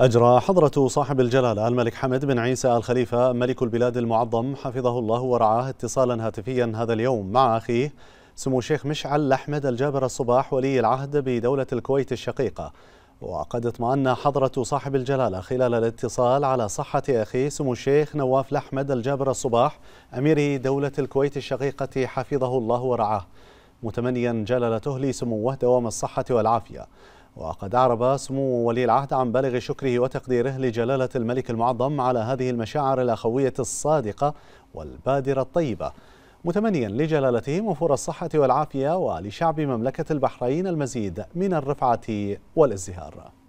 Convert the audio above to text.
أجرى حضرة صاحب الجلالة الملك حمد بن عيسى آل خليفة ملك البلاد المعظم حفظه الله ورعاه اتصالا هاتفيا هذا اليوم مع أخيه سمو الشيخ مشعل أحمد الجابر الصباح ولي العهد بدولة الكويت الشقيقة وقد اطمأن حضرة صاحب الجلالة خلال الاتصال على صحة أخيه سمو الشيخ نواف لحمد الجابر الصباح أمير دولة الكويت الشقيقة حفظه الله ورعاه متمنيا جلالته لسموه دوام الصحة والعافية وقد أعرب سمو ولي العهد عن بالغ شكره وتقديره لجلالة الملك المعظم على هذه المشاعر الأخوية الصادقة والبادرة الطيبة متمنيا لجلالته وفور الصحة والعافية ولشعب مملكة البحرين المزيد من الرفعة والازدهار